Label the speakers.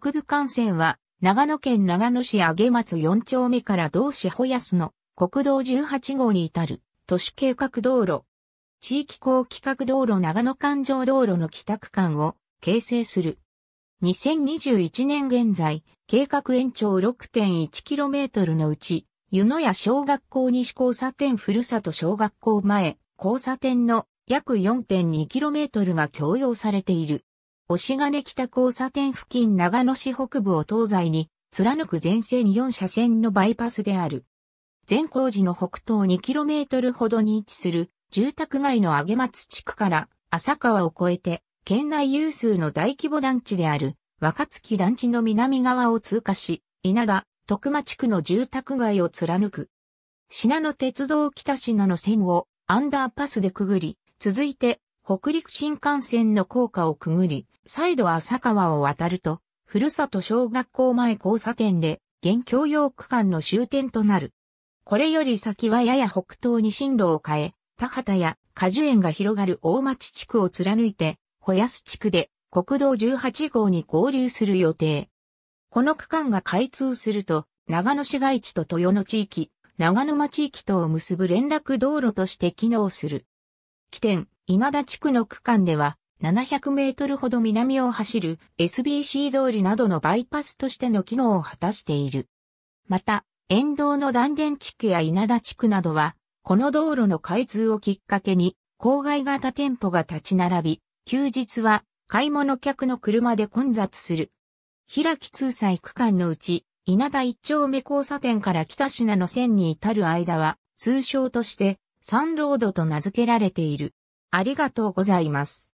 Speaker 1: 北部幹線は、長野県長野市上松4丁目から同市保安の国道18号に至る都市計画道路。地域高規格道路長野環状道路の帰宅間を形成する。2021年現在、計画延長 6.1km のうち、湯野屋小学校西交差点ふるさと小学校前、交差点の約 4.2km が共用されている。押金北交差点付近長野市北部を東西に貫く全線4車線のバイパスである。善光寺の北東 2km ほどに位置する住宅街の上松地区から浅川を越えて県内有数の大規模団地である若月団地の南側を通過し、稲田、徳間地区の住宅街を貫く。信濃鉄道北信濃線をアンダーパスでくぐり、続いて北陸新幹線の高架をくぐり、再度浅川を渡ると、ふるさと小学校前交差点で、現教養区間の終点となる。これより先はやや北東に進路を変え、田畑や果樹園が広がる大町地区を貫いて、小安地区で国道18号に合流する予定。この区間が開通すると、長野市街地と豊野地域、長沼地域とを結ぶ連絡道路として機能する。起点、稲田地区の区間では、700メートルほど南を走る SBC 通りなどのバイパスとしての機能を果たしている。また、沿道の断電地区や稲田地区などは、この道路の開通をきっかけに、郊外型店舗が立ち並び、休日は買い物客の車で混雑する。開き通載区間のうち、稲田一丁目交差点から北品の線に至る間は、通称として、サンロードと名付けられている。ありがと
Speaker 2: うございます。